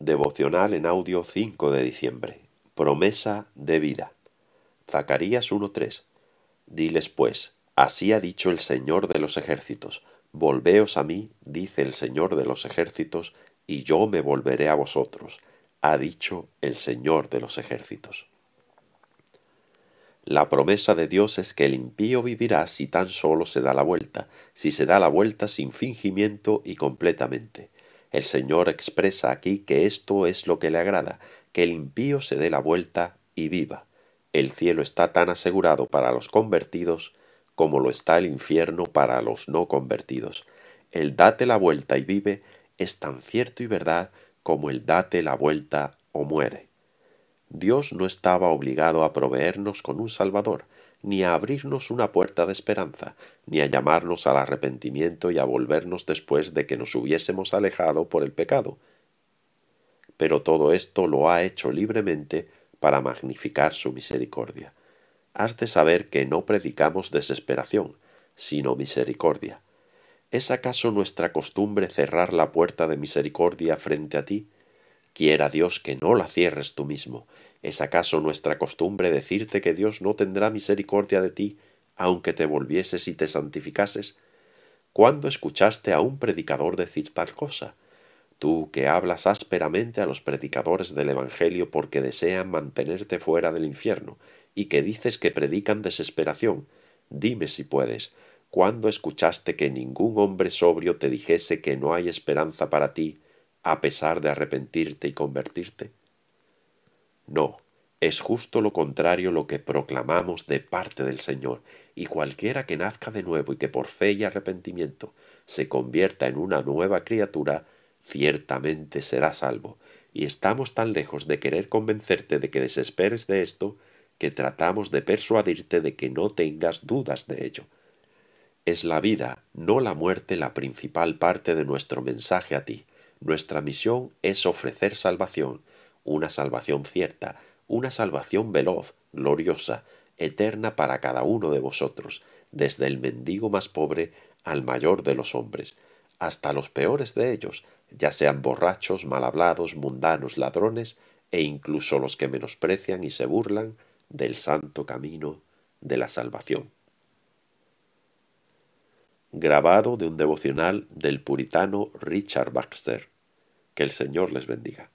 Devocional en audio 5 de diciembre. Promesa de vida. Zacarías 1.3. Diles pues, así ha dicho el Señor de los ejércitos, volveos a mí, dice el Señor de los ejércitos, y yo me volveré a vosotros, ha dicho el Señor de los ejércitos. La promesa de Dios es que el impío vivirá si tan solo se da la vuelta, si se da la vuelta sin fingimiento y completamente. El Señor expresa aquí que esto es lo que le agrada, que el impío se dé la vuelta y viva. El cielo está tan asegurado para los convertidos como lo está el infierno para los no convertidos. El date la vuelta y vive es tan cierto y verdad como el date la vuelta o muere. Dios no estaba obligado a proveernos con un Salvador, ni a abrirnos una puerta de esperanza, ni a llamarnos al arrepentimiento y a volvernos después de que nos hubiésemos alejado por el pecado. Pero todo esto lo ha hecho libremente para magnificar su misericordia. Has de saber que no predicamos desesperación, sino misericordia. ¿Es acaso nuestra costumbre cerrar la puerta de misericordia frente a ti? Quiera Dios que no la cierres tú mismo, ¿Es acaso nuestra costumbre decirte que Dios no tendrá misericordia de ti, aunque te volvieses y te santificases? ¿Cuándo escuchaste a un predicador decir tal cosa? Tú que hablas ásperamente a los predicadores del Evangelio porque desean mantenerte fuera del infierno, y que dices que predican desesperación, dime si puedes, ¿cuándo escuchaste que ningún hombre sobrio te dijese que no hay esperanza para ti, a pesar de arrepentirte y convertirte? No, es justo lo contrario lo que proclamamos de parte del Señor, y cualquiera que nazca de nuevo y que por fe y arrepentimiento se convierta en una nueva criatura, ciertamente será salvo, y estamos tan lejos de querer convencerte de que desesperes de esto, que tratamos de persuadirte de que no tengas dudas de ello. Es la vida, no la muerte, la principal parte de nuestro mensaje a ti. Nuestra misión es ofrecer salvación, una salvación cierta, una salvación veloz, gloriosa, eterna para cada uno de vosotros, desde el mendigo más pobre al mayor de los hombres, hasta los peores de ellos, ya sean borrachos, malhablados, mundanos, ladrones, e incluso los que menosprecian y se burlan del santo camino de la salvación. Grabado de un devocional del puritano Richard Baxter. Que el Señor les bendiga.